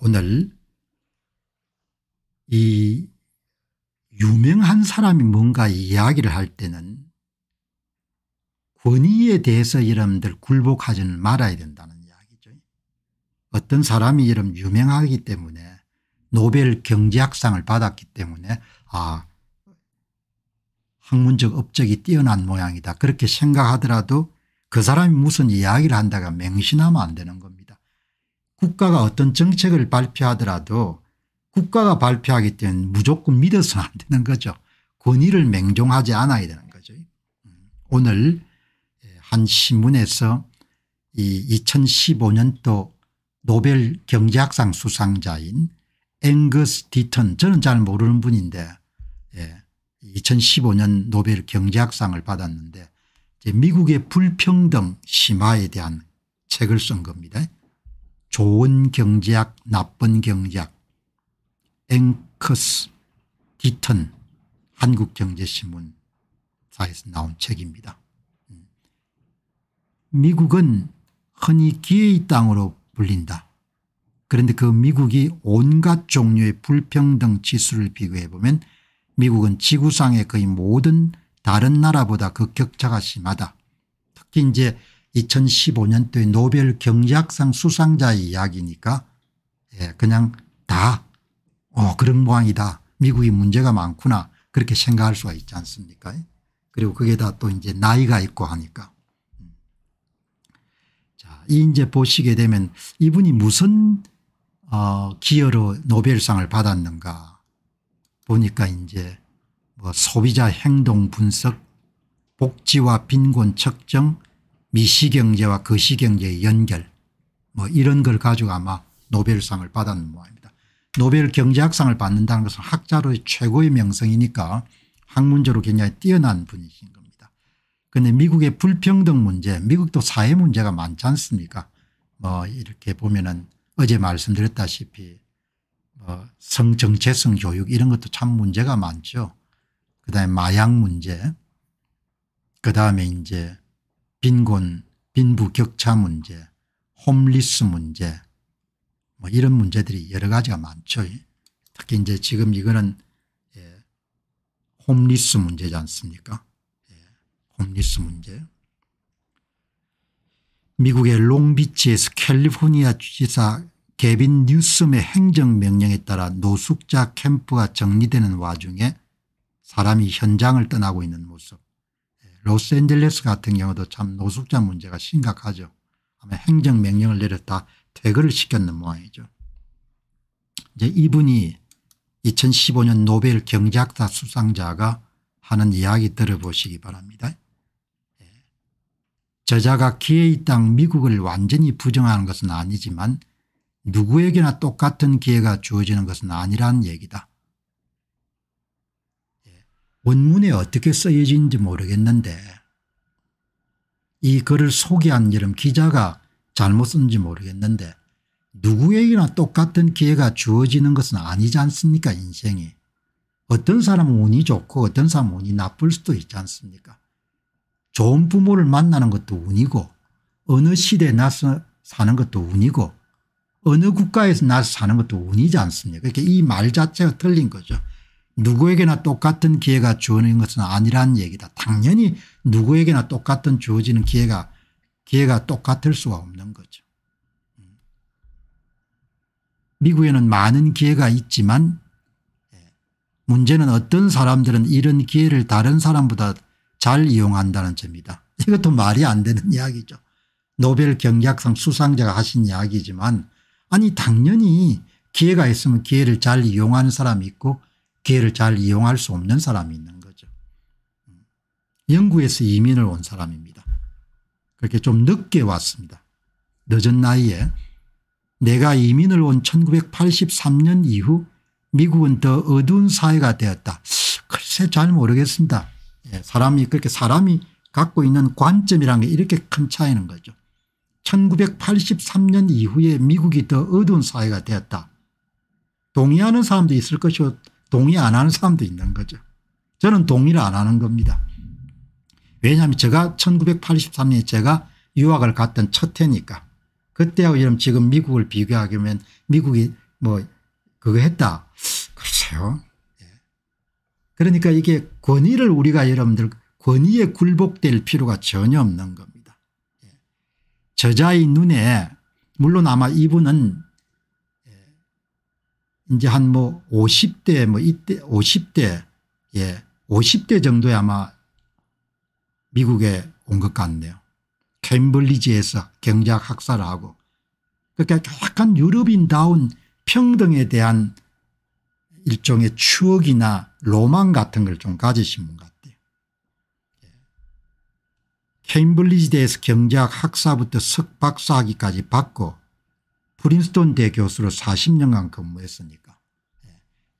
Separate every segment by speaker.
Speaker 1: 오늘 이 유명한 사람이 뭔가 이야기를 할 때는 권위에 대해서 여러분들 굴복하지는 말아야 된다는 이야기죠. 어떤 사람이 여러분 유명하기 때문에 노벨 경제학상을 받았기 때문에 아 학문적 업적이 뛰어난 모양이다 그렇게 생각하더라도 그 사람이 무슨 이야기를 한다가 맹신하면 안 되는 겁니다. 국가가 어떤 정책을 발표하더라도 국가가 발표하기 때문에 무조건 믿어서는 안 되는 거죠. 권위를 맹종하지 않아야 되는 거죠. 오늘 한 신문에서 이 2015년도 노벨 경제학상 수상자인 앵거스 디턴 저는 잘 모르는 분인데 예, 2015년 노벨 경제학상을 받았는데 미국의 불평등 심화에 대한 책을 쓴 겁니다. 좋은 경제학 나쁜 경제학 앵커스 디턴 한국경제신문사에서 나온 책입니다. 음. 미국은 흔히 기회의 땅으로 불린다. 그런데 그 미국이 온갖 종류의 불평등 지수를 비교해 보면 미국은 지구상의 거의 모든 다른 나라보다 그 격차가 심하다. 특히 이제 2015년도에 노벨 경제학상 수상자의 이야기니까 예, 그냥 다 어, 그런 모양이다. 미국이 문제가 많구나 그렇게 생각할 수가 있지 않습니까 예? 그리고 거기다또 이제 나이가 있고 하니까 음. 자, 이 이제 보시게 되면 이분이 무슨 어, 기여로 노벨상을 받았는가 보니까 이제 뭐 소비자 행동 분석 복지와 빈곤 측정 미시경제와 거시경제의 연결 뭐 이런 걸 가지고 아마 노벨상을 받았는 모양입니다. 노벨 경제학상을 받는다는 것은 학자로의 최고의 명성이니까 학문적으로 굉장히 뛰어난 분이신 겁니다. 그런데 미국의 불평등 문제 미국도 사회 문제가 많지 않습니까 뭐 이렇게 보면은 어제 말씀드렸다시피 뭐 성정체성 교육 이런 것도 참 문제가 많죠. 그다음에 마약 문제 그다음에 이제 빈곤, 빈부격차 문제, 홈리스 문제 뭐 이런 문제들이 여러 가지가 많죠. 특히 이제 지금 이거는 예, 홈리스 문제지 않습니까? 예, 홈리스 문제. 미국의 롱비치에서 캘리포니아 주지사 개빈 뉴섬의 행정명령에 따라 노숙자 캠프가 정리되는 와중에 사람이 현장을 떠나고 있는 모습. 로스앤젤레스 같은 경우도 참 노숙자 문제가 심각하죠. 아마 행정명령을 내렸다 퇴거를 시켰는 모양이죠. 이제 이분이 2015년 노벨 경제학자 수상자가 하는 이야기 들어보시기 바랍니다. 예. 저자가 기회의 땅 미국을 완전히 부정하는 것은 아니지만 누구에게나 똑같은 기회가 주어지는 것은 아니라는 얘기다. 원문에 어떻게 쓰여진지 모르겠는데 이 글을 소개한 여름 기자가 잘못 쓴지 모르겠는데 누구에게나 똑같은 기회가 주어지는 것은 아니지 않습니까 인생이. 어떤 사람은 운이 좋고 어떤 사람은 운이 나쁠 수도 있지 않습니까 좋은 부모를 만나는 것도 운이고 어느 시대에 나서 사는 것도 운이고 어느 국가에서 나서 사는 것도 운이지 않습니까 그러니까 이말 자체가 틀린 거죠. 누구에게나 똑같은 기회가 주어지는 것은 아니란 얘기다. 당연히 누구에게나 똑같은 주어지는 기회가 기회가 똑같을 수가 없는 거죠. 미국에는 많은 기회가 있지만 예, 문제는 어떤 사람들은 이런 기회를 다른 사람보다 잘 이용한다는 점이다. 이것도 말이 안 되는 이야기죠. 노벨 경제학상 수상자가 하신 이야기지만 아니 당연히 기회가 있으면 기회를 잘 이용하는 사람이 있고 기회를 잘 이용할 수 없는 사람이 있는 거죠. 음. 영국에서 이민을 온 사람입니다. 그렇게 좀 늦게 왔습니다. 늦은 나이에 내가 이민을 온 1983년 이후 미국은 더 어두운 사회가 되었다. 글쎄 잘 모르겠습니다. 예, 사람이 그렇게 사람이 갖고 있는 관점이란 게 이렇게 큰 차이는 거죠. 1983년 이후에 미국이 더 어두운 사회가 되었다. 동의하는 사람도 있을 것이고 동의 안 하는 사람도 있는 거죠. 저는 동의를 안 하는 겁니다. 왜냐하면 제가 1983년에 제가 유학을 갔던 첫 해니까 그때하고 이러 지금 미국을 비교하게 면 미국이 뭐 그거 했다. 글쎄요. 예. 그러니까 이게 권위를 우리가 여러분들 권위에 굴복될 필요가 전혀 없는 겁니다. 예. 저자의 눈에 물론 아마 이분은 이제 한 뭐 50대 뭐 이때 50대 예 50대 정도에 아마 미국에 온 것 같네요. 캠블리지에서 경제학 학사를 하고 그러니까 약간 유럽인다운 평등에 대한 일종의 추억이나 로망 같은 걸 좀 가지신 분 같아요. 케임블리지대에서 예. 경제학 학사부터 석박사학위까지 받고 프린스톤 대교수로 40년간 근무했으니까 예.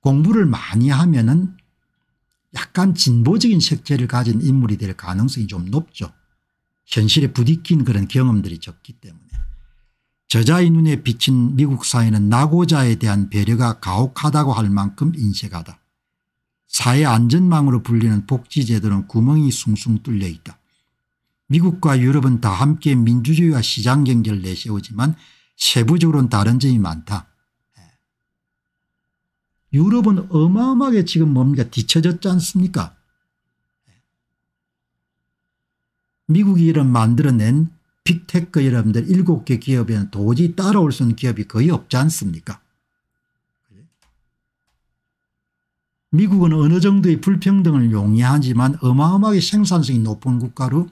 Speaker 1: 공부를 많이 하면 은 약간 진보적인 색채를 가진 인물이 될 가능성이 좀 높죠. 현실에 부딪힌 그런 경험들이 적기 때문에. 저자의 눈에 비친 미국 사회는 낙오자에 대한 배려가 가혹하다고 할 만큼 인색하다. 사회 안전망으로 불리는 복지제도는 구멍이 숭숭 뚫려 있다. 미국과 유럽은 다 함께 민주주의와 시장경제를 내세우지만 세부적으로는 다른 점이 많다. 예. 유럽은 어마어마하게 지금 뭡니까 뒤쳐졌지 않습니까 예. 미국이 이런 만들어낸 빅테크 여러분들 7개 기업에는 도저히 따라올 수 있는 기업이 거의 없지 않습니까 미국은 어느 정도의 불평등을 용이하지만 어마어마하게 생산성이 높은 국가로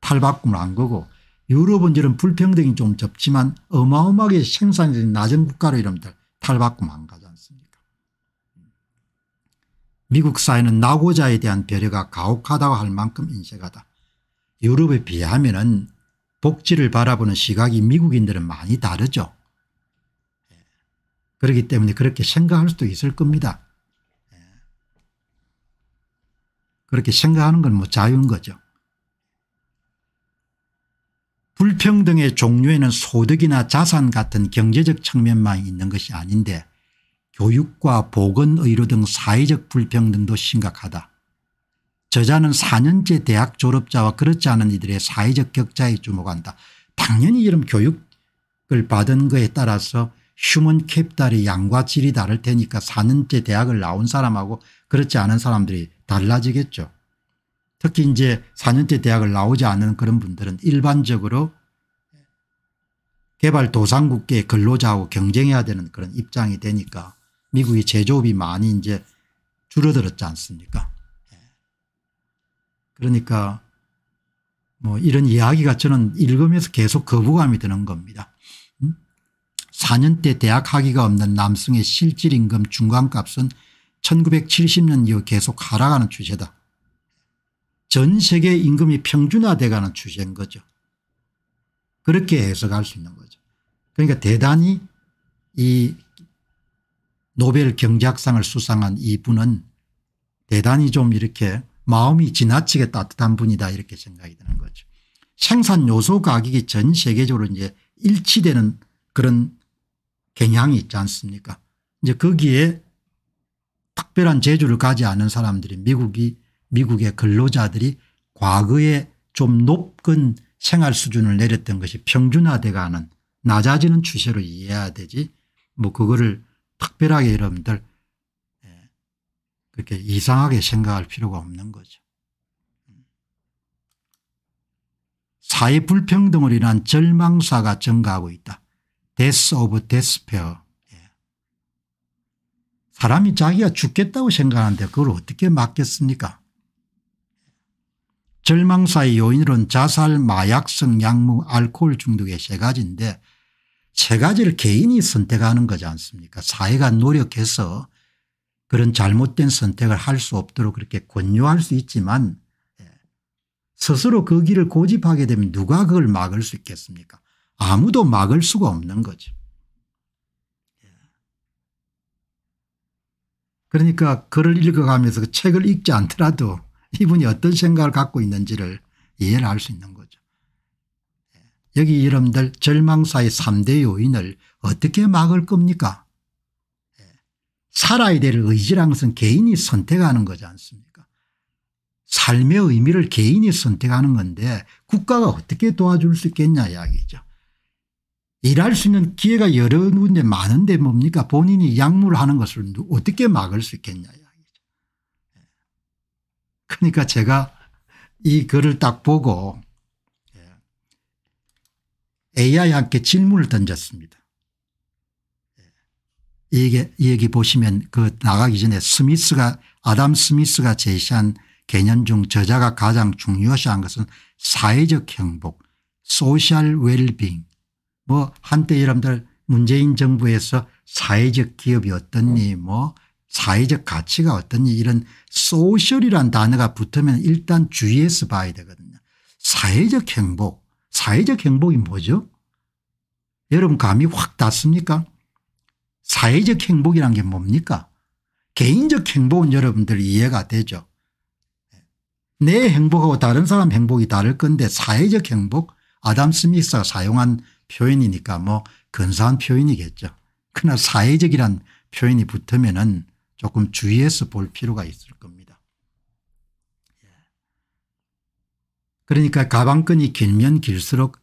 Speaker 1: 탈바꿈을 한 거고 유럽은저런 불평등이 좀 적지만 어마어마하게 생산이 낮은 국가로 이름들 탈바꿈 망가지 않습니까 미국 사회는 낙오자에 대한 배려가 가혹하다고 할 만큼 인색하다. 유럽에 비하면 은 복지를 바라보는 시각이 미국인들은 많이 다르죠. 예. 그렇기 때문에 그렇게 생각할 수도 있을 겁니다. 예. 그렇게 생각하는 건 뭐 자유인 거죠. 불평등의 종류에는 소득이나 자산 같은 경제적 측면만 있는 것이 아닌데 교육과 보건의료 등 사회적 불평등도 심각하다. 저자는 4년째 대학 졸업자와 그렇지 않은 이들의 사회적 격차에 주목한다. 당연히 이런 교육을 받은 것에 따라서 휴먼 캐피의 양과 질이 다를 테니까 4년째 대학을 나온 사람하고 그렇지 않은 사람들이 달라지겠죠. 특히 이제 4년째 대학을 나오지 않은 그런 분들은 일반적으로 개발도상국계 근로자하고 경쟁해야 되는 그런 입장이 되니까 미국이 제조업이 많이 이제 줄어들었지 않습니까 예. 그러니까 뭐 이런 이야기가 저는 읽으면서 계속 거부감이 드는 겁니다. 4년대 음? 대학 학위가 없는 남성의 실질임금 중간값은 1970년 이후 계속 하락하는 추세다. 전 세계 임금이 평준화되가는 추세인 거죠. 그렇게 해석할 수 있는 거죠. 그러니까 대단히 이 노벨 경제학상을 수상한 이 분은 대단히 좀 이렇게 마음이 지나치게 따뜻한 분이다 이렇게 생각이 드는 거죠. 생산 요소 가격이 전 세계적으로 이제 일치되는 그런 경향이 있지 않습니까 이제 거기에 특별한 재주를 가지 않은 사람들이 미국이 미국의 근로자들이 과거에 좀 높은 생활 수준을 내렸던 것이 평준화돼가는 낮아지는 추세로 이해해야 되지 뭐 그거를 특별하게 여러분들 예, 그렇게 이상하게 생각할 필요가 없는 거죠. 사회 불평등을 인한 절망사가 증가하고 있다. 데스 오브 데스페어. 사람이 자기가 죽겠다고 생각하는데 그걸 어떻게 막겠습니까 절망사의 요인으로는 자살, 마약성, 약물, 뭐 알코올 중독의 세 가지인데 세 가지를 개인이 선택하는 거지 않습니까 사회가 노력해서 그런 잘못된 선택을 할 수 없도록 그렇게 권유할 수 있지만 예, 스스로 그 길을 고집하게 되면 누가 그걸 막을 수 있겠습니까 아무도 막을 수가 없는 거죠. 예. 그러니까 글을 읽어가면서 그 책을 읽지 않더라도 이분이 어떤 생각을 갖고 있는지를 이해를 할 수 있는 거죠. 예. 여기 여러분들 절망사의 3대 요인을 어떻게 막을 겁니까? 예. 살아야 될 의지라는 것은 개인이 선택하는 거지 않습니까? 삶의 의미를 개인이 선택하는 건데 국가가 어떻게 도와줄 수 있겠냐 이야기죠. 일할 수 있는 기회가 여러 군데 많은데 뭡니까 본인이 약물하는 것을 어떻게 막을 수 있겠냐 그러니까 제가 이 글을 딱 보고 예. AI한테 질문을 던졌습니다. 예. 이 얘기, 이 얘기 보시면 그 나가기 전에 스미스가 아담 스미스가 제시한 개념 중 저자가 가장 중요시한 것은 사회적 행복, 소셜 웰빙. 뭐 한때 여러분들 문재인 정부에서 사회적 기업이 어떻니 뭐 사회적 가치가 어떤 지 이런 소셜이란 단어가 붙으면 일단 주의해서 봐야 되거든요. 사회적 행복 사회적 행복이 뭐죠 여러분 감이 확 닿습니까 사회적 행복이란 게 뭡니까 개인적 행복은 여러분들 이해가 되죠. 내 행복하고 다른 사람 행복이 다를 건데 사회적 행복 아담 스미스가 사용한 표현이니까 뭐 근사한 표현이겠죠. 그러나 사회적이란 표현이 붙으면 은 조금 주의해서 볼 필요가 있을 겁니다. 예. 그러니까 가방끈이 길면 길수록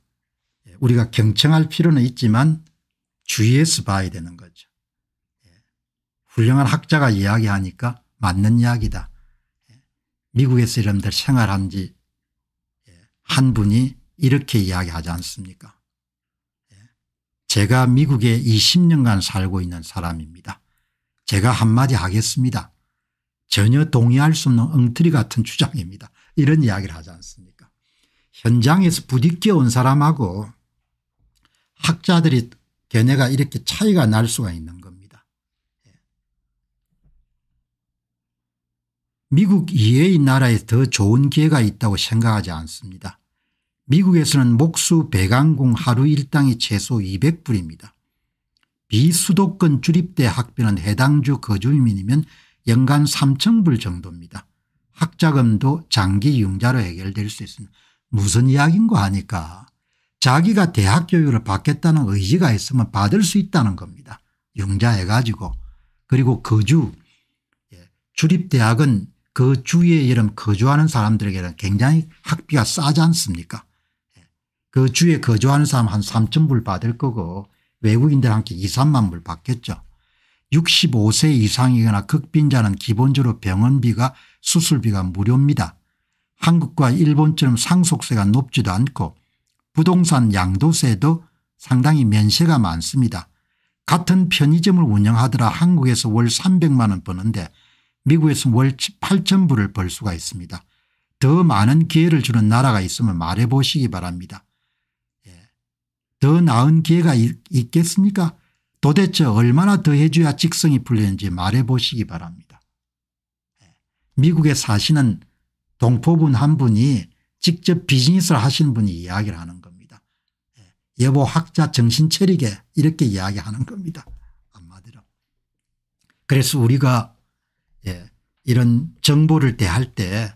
Speaker 1: 우리가 경청할 필요는 있지만 주의해서 봐야 되는 거죠. 예. 훌륭한 학자가 이야기하니까 맞는 이야기다. 예. 미국에서 이런들 생활한 지한 분이 이렇게 이야기하지 않습니까 제가 미국에 20년간 살고 있는 사람입니다. 제가 한마디 하겠습니다. 전혀 동의할 수 없는 엉터리 같은 주장입니다. 이런 이야기를 하지 않습니까 현장에서 부딪혀 온 사람하고 학자들이 걔네가 이렇게 차이가 날 수가 있는 겁니다. 예. 미국 이외의 나라에 더 좋은 기회가 있다고 생각하지 않습니다. 미국에서는 목수 배강공 하루 일당이 최소 200불입니다. 비수도권 주립대 학비는 해당 주 거주민이면 연간 3천불 정도입니다. 학자금도 장기 융자로 해결될 수 있습니다. 무슨 이야기인고 하니까 자기가 대학 교육을 받겠다는 의지가 있으면 받을 수 있다는 겁니다. 융자해 가지고 그리고 거주 예, 주립대학은 그 주위에 이런 거주하는 사람들에게는 굉장히 학비가 싸지 않습니까 예, 그 주위에 거주하는 사람 한 3천불 받을 거고 외국인들 한테 2, 3만 불 받겠죠. 65세 이상이거나 극빈자는 기본적으로 병원비가 수술비가 무료입니다. 한국과 일본처럼 상속세가 높지도 않고 부동산 양도세도 상당히 면세가 많습니다. 같은 편의점을 운영하더라 한국에서 월 300만 원 버는데 미국에서 월 8천 불을 벌 수가 있습니다. 더 많은 기회를 주는 나라가 있으면 말해보시기 바랍니다. 더 나은 기회가 있겠습니까 도대체 얼마나 더 해줘야 직성이 풀리는지 말해보시기 바랍니다. 예. 미국에 사시는 동포분 한 분이 직접 비즈니스를 하신 분이 이야기를 하는 겁니다. 예. 여보 학자 정신 체리게 이렇게 이야기하는 겁니다. 한마디로. 그래서 우리가 예, 이런 정보를 대할 때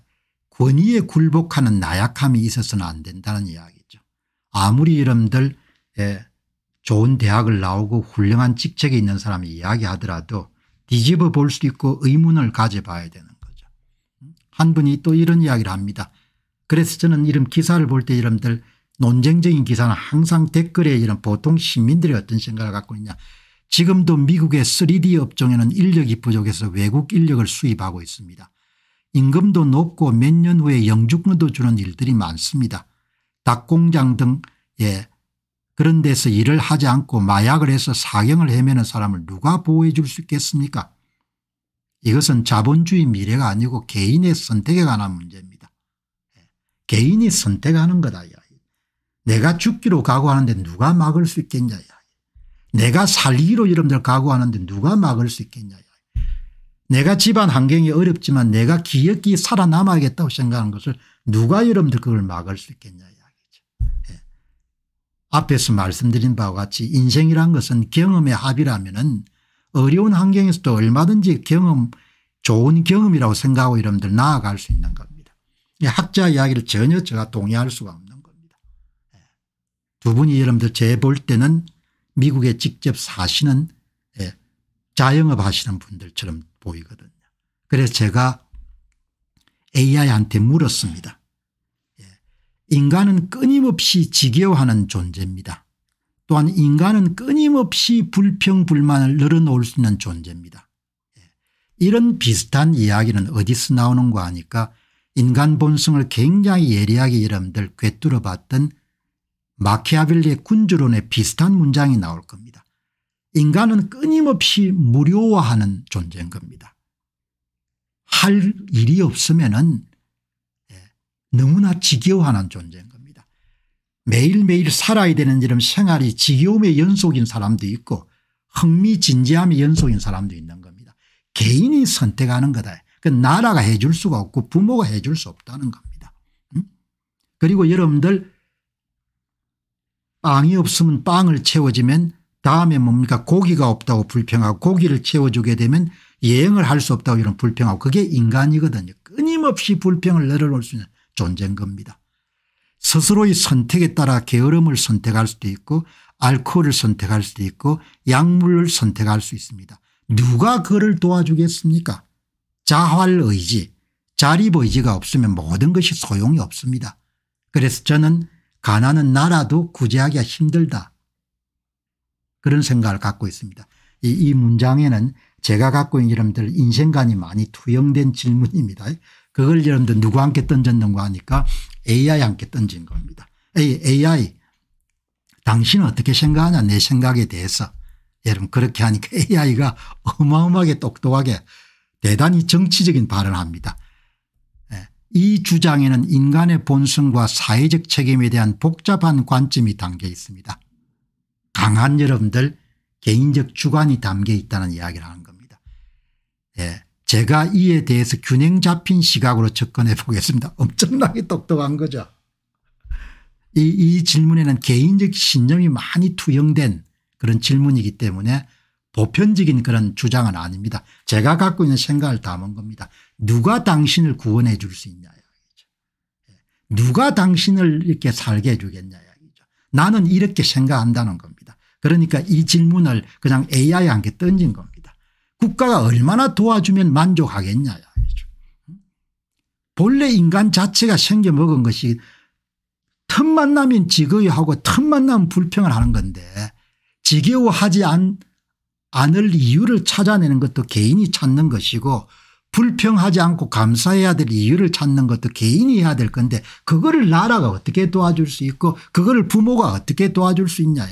Speaker 1: 권위에 굴복하는 나약함이 있어서는 안 된다는 이야기죠. 아무리 이름들 예, 좋은 대학을 나오고 훌륭한 직책에 있는 사람이 이야기하더라도 뒤집어 볼 수도 있고 의문을 가져봐야 되는 거죠. 한 분이 또 이런 이야기를 합니다. 그래서 저는 이런 기사를 볼때 여러분들 논쟁적인 기사는 항상 댓글에 이런 보통 시민들이 어떤 생각을 갖고 있냐. 지금도 미국의 3D 업종에는 인력이 부족해서 외국 인력을 수입하고 있습니다. 임금도 높고 몇 년 후에 영주권도 주는 일들이 많습니다. 닭공장 등 예, 그런 데서 일을 하지 않고 마약을 해서 사경을 헤매는 사람을 누가 보호해 줄 수 있겠습니까 이것은 자본주의 미래가 아니고 개인의 선택에 관한 문제입니다. 예, 개인이 선택하는 거다. 내가 죽기로 각오하는데 누가 막을 수 있겠냐. 내가 살기로 여러분들 각오하는데 누가 막을 수 있겠냐. 내가 집안 환경이 어렵지만 내가 기억이 살아남아야겠다고 생각하는 것을 누가 여러분들 그걸 막을 수 있겠냐. 앞에서 말씀드린 바와 같이 인생이란 것은 경험의 합이라면 어려운 환경에서도 얼마든지 경험 좋은 경험이라고 생각하고 여러분들 나아갈 수 있는 겁니다. 학자 이야기를 전혀 제가 동의할 수가 없는 겁니다. 예. 두 분이 여러분들 제 볼 때는 미국에 직접 사시는 예, 자영업 하시는 분들처럼 보이거든요. 그래서 제가 AI한테 물었습니다. 인간은 끊임없이 지겨워하는 존재입니다. 또한 인간은 끊임없이 불평불만을 늘어놓을 수 있는 존재입니다. 예. 이런 비슷한 이야기는 어디서 나오는가 하니까 인간 본성을 굉장히 예리하게 여러분들 꿰뚫어 봤던 마키아벨리의 군주론에 비슷한 문장이 나올 겁니다. 인간은 끊임없이 무료화하는 존재인 겁니다. 할 일이 없으면 너무나 지겨워하는 존재인 겁니다. 매일매일 살아야 되는 이런 생활이 지겨움의 연속인 사람도 있고 흥미진지함의 연속인 사람도 있는 겁니다. 개인이 선택하는 거다. 그 나라가 해줄 수가 없고 부모가 해줄 수 없다는 겁니다. 응? 그리고 여러분들 빵이 없으면 빵을 채워지면 다음에 뭡니까 고기가 없다고 불평하고 고기를 채워주게 되면 여행을 할 수 없다고 이런 불평하고 그게 인간이거든요. 끊임없이 불평을 내려놓을 수 있는 존재인 겁니다. 스스로의 선택에 따라 게으름을 선택할 수도 있고 알코올을 선택할 수도 있고 약물을 선택할 수 있습니다. 누가 그를 도와주겠습니까 자활의지 자립의지가 없으면 모든 것이 소용이 없습니다. 그래서 저는 가난은 나라도 구제하기가 힘들다 그런 생각을 갖고 있습니다. 이, 이 문장에는 제가 갖고 있는 여러분들 인생관이 많이 투영된 질문입니다. 그걸 여러분들 누구한테 던졌는가 하니까 AI한테 던진 겁니다. AI 당신은 어떻게 생각하냐 내 생각에 대해서 여러분 그렇게 하니까 AI가 어마어마하게 똑똑하게 대단히 정치적인 발언을 합니다. 예, 이 주장에는 인간의 본성과 사회적 책임에 대한 복잡한 관점이 담겨 있습니다. 강한 여러분들 개인적 주관이 담겨 있다는 이야기를 하는 겁니다. 예. 제가 이에 대해서 균형 잡힌 시각으로 접근해 보겠습니다. 엄청나게 똑똑한 거죠. 이, 이 질문에는 개인적 신념이 많이 투영된 그런 질문이기 때문에 보편적인 그런 주장은 아닙니다. 제가 갖고 있는 생각을 담은 겁니다. 누가 당신을 구원해 줄 수 있냐 예. 누가 당신을 이렇게 살게 해 주겠냐 나는 이렇게 생각한다는 겁니다. 그러니까 이 질문을 그냥 AI한테 던진 겁니다. 국가가 얼마나 도와주면 만족하겠냐. 본래 인간 자체가 생겨먹은 것이 틈만 나면 지겨워하고 틈만 나면 불평을 하는 건데 지겨워하지 않, 않을 이유를 찾아내는 것도 개인이 찾는 것이고 불평하지 않고 감사해야 될 이유를 찾는 것도 개인이 해야 될 건데 그거를 나라가 어떻게 도와줄 수 있고 그거를 부모가 어떻게 도와줄 수 있냐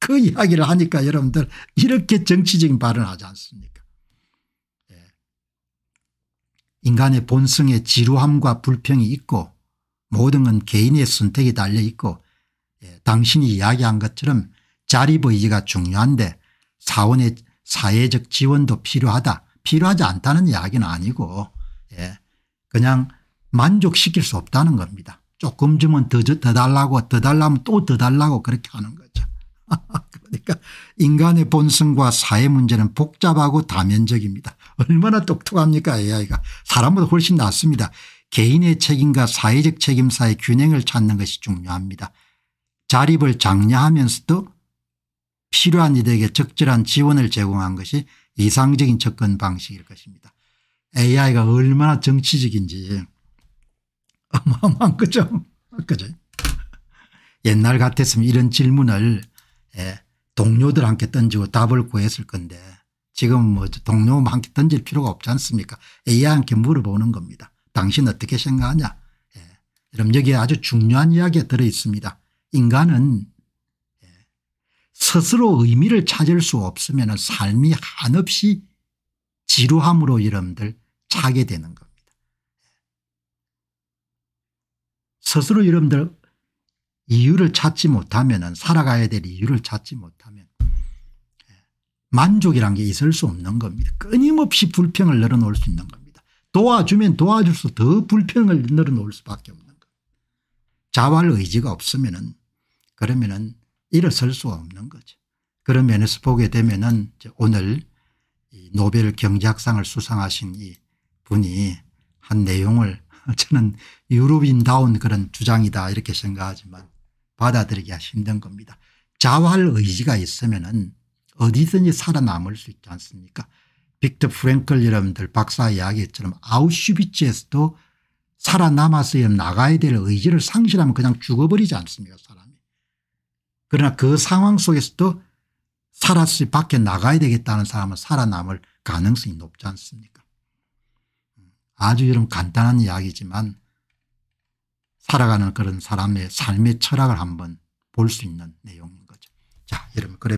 Speaker 1: 그 이야기를 하니까 여러분들 이렇게 정치적인 발언을 하지 않습니까 인간의 본성에 지루함과 불평이 있고 모든 건 개인의 선택이 달려 있고 예, 당신이 이야기한 것처럼 자립의지가 중요한데 사원의 사회적 지원도 필요하다 필요하지 않다는 이야기는 아니고 예, 그냥 만족시킬 수 없다는 겁니다. 조금 주면 더, 더 달라고 더 달라면 또 더 달라고 그렇게 하는 거죠. 그러니까 인간의 본성과 사회 문제는 복잡하고 다면적입니다. 얼마나 똑똑합니까 AI가 사람보다 훨씬 낫습니다. 개인의 책임과 사회적 책임 사이 균형을 찾는 것이 중요합니다. 자립을 장려하면서도 필요한 이들에게 적절한 지원을 제공한 것이 이상적인 접근 방식일 것입니다. AI가 얼마나 정치적인지 어마어마한 거죠. 그죠? 옛날 같았으면 이런 질문을 예, 동료들한테 던지고 답을 구했을 건데 지금 뭐 동료 많게 던질 필요가 없지 않습니까 AI한테 물어보는 겁니다. 당신 어떻게 생각하냐. 예. 여러분 여기에 아주 중요한 이야기가 들어있습니다. 인간은 예. 스스로 의미를 찾을 수 없으면 삶이 한없이 지루함으로 여러분들 차게 되는 겁니다. 예. 스스로 여러분들 이유를 찾지 못하면 살아가야 될 이유를 찾지 못하면 만족이란 게 있을 수 없는 겁니다. 끊임없이 불평을 늘어놓을 수 있는 겁니다. 도와주면 도와줄수록 더 불평을 늘어놓을 수밖에 없는 겁니다. 자활 의지가 없으면 은 그러면 은 일어설 수가 없는 거죠. 그런 면에서 보게 되면 은 오늘 이 노벨 경제학상을 수상하신 이 분이 한 내용을 저는 유럽인다운 그런 주장이다 이렇게 생각하지만 받아들이기가 힘든 겁니다. 자활 의지가 있으면 은 어디든지 살아남을 수 있지 않습니까 빅터 프랭클 여러분들 박사 이야기처럼 아우슈비츠에서도 살아남아서 나가야 될 의지를 상실하면 그냥 죽어버리지 않습니까 사람이. 그러나 그 상황 속에서도 살았을 밖에 나가야 되겠다는 사람은 살아남을 가능성이 높지 않습니까 아주 이런 간단한 이야기지만 살아가는 그런 사람의 삶의 철학을 한번 볼 수 있는 내용인 거죠. 자 여러분 그래